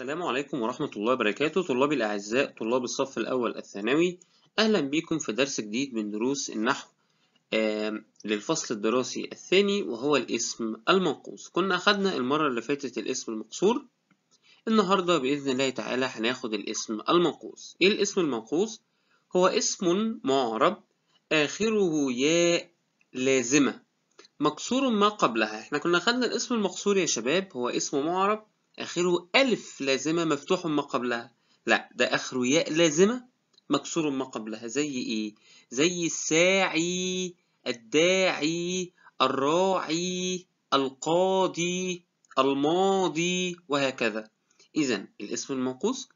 السلام عليكم ورحمة الله وبركاته طلابي الأعزاء طلاب الصف الأول الثانوي أهلا بكم في درس جديد من دروس النحو للفصل الدراسي الثاني وهو الاسم المنقوص كنا أخدنا المرة اللي فاتت الاسم المقصور النهاردة بإذن الله تعالى هناخد الاسم المنقوص إيه الاسم المنقوص؟ هو اسم معرب آخره ياء لازمة مقصور ما قبلها احنا كنا أخذنا الاسم المقصور يا شباب هو اسم معرب آخره ألف لازمة مفتوح ما قبلها لا ده آخره ياء لازمة مكسور ما قبلها زي إيه؟ زي الساعي الداعي الراعي القاضي الماضي وهكذا إذا الاسم المنقوص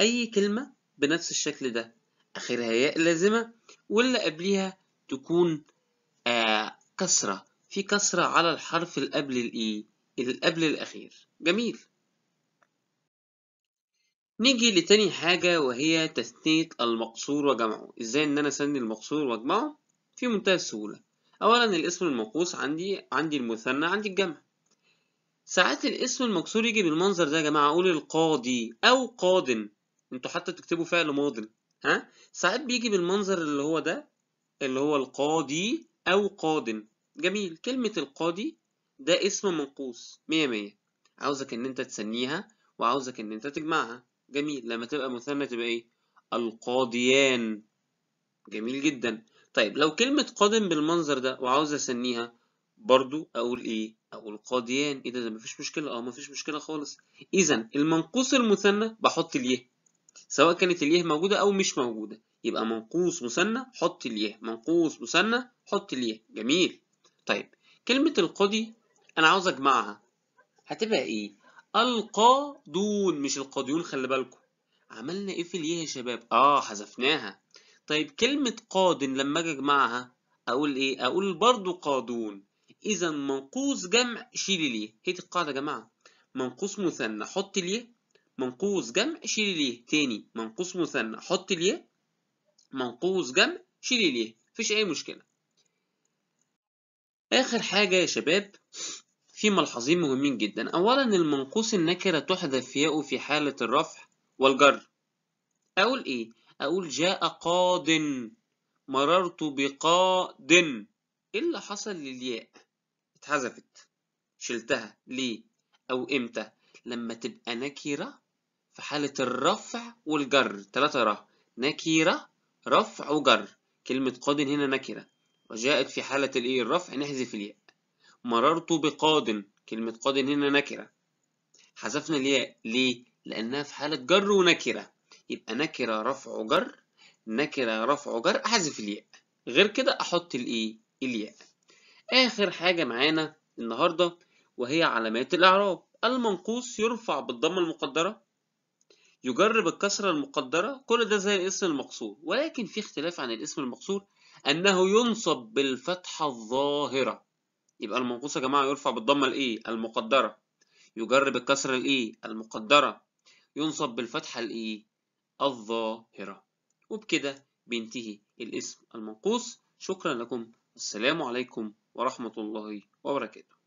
أي كلمة بنفس الشكل ده آخرها ياء لازمة واللي قبليها تكون آه كسرة في كسرة على الحرف اللي قبل الإيه اللي قبل الأخير جميل نيجي لتاني حاجة وهي تثنية المقصور وجمعه ازاي ان انا اثني المقصور واجمعه في منتهى السهولة اولا الاسم المنقوص عندي عندي المثنى عندي الجمع ساعات الاسم المكسور يجي بالمنظر ده يا جماعة اقول القاضي او قاض انتوا حتى تكتبوا فعل ماض ها ساعات بيجي بالمنظر اللي هو ده اللي هو القاضي او قاض جميل كلمة القاضي ده اسم منقوص مية مية عاوزك ان انت تسنيها وعاوزك ان انت تجمعها جميل لما تبقى مثنى تبقى ايه القاضيان جميل جدا طيب لو كلمة قادم بالمنظر ده وعاوز اسميها برضو اقول ايه اقول قاضيان ايه ده, ده مفيش مشكلة اه مفيش مشكلة خالص اذا المنقوص المثنى بحط اليه سواء كانت اليه موجودة او مش موجودة يبقى منقوص مثنى حط اليه منقوص مثنى حط اليه جميل طيب كلمة القاضي انا عاوز اجمعها هتبقى ايه القادون مش القاديون خلي بالكم عملنا ايه في الياء يا شباب اه حذفناها طيب كلمة قاد لما اجي اجمعها اقول ايه اقول برضو قادون اذا منقوص جمع شيل الياء هي دي القاعدة يا جماعة منقوص مثنى حط الياء منقوص جمع شيل الياء تاني منقوص مثنى حط الياء منقوص جمع شيل الياء مفيش اي مشكلة اخر حاجة يا شباب في ملحظين مهمين جدا أولا المنقوص النكرة تحذف ياء في حالة الرفع والجر أقول إيه؟ أقول جاء قاد مررت بقاد إيه اللي حصل للياء؟ اتحذفت شلتها ليه؟ أو إمتى؟ لما تبقى نكرة في حالة الرفع والجر تلاتة را نكرة رفع وجر كلمة قاد هنا نكرة وجاءت في حالة الإيه الرفع نحذف الياء مررت بقاد كلمة قاد هنا نكرة حذفنا الياء ليه؟ لأنها في حالة جر ونكرة يبقى نكرة رفع جر نكرة رفع جر أحذف الياء غير كده أحط الإيه؟ الياء آخر حاجة معانا النهاردة وهي علامات الإعراب المنقوص يرفع بالضمة المقدرة يجر بالكسرة المقدرة كل ده زي الاسم المقصور ولكن في اختلاف عن الاسم المقصور أنه ينصب بالفتحة الظاهرة يبقى المنقوص يا جماعة يرفع بالضمة الإيه المقدرة يجر بالكسرة الإيه المقدرة ينصب بالفتحة الإيه الظاهرة وبكده بينتهي الاسم المنقوص شكرا لكم السلام عليكم ورحمة الله وبركاته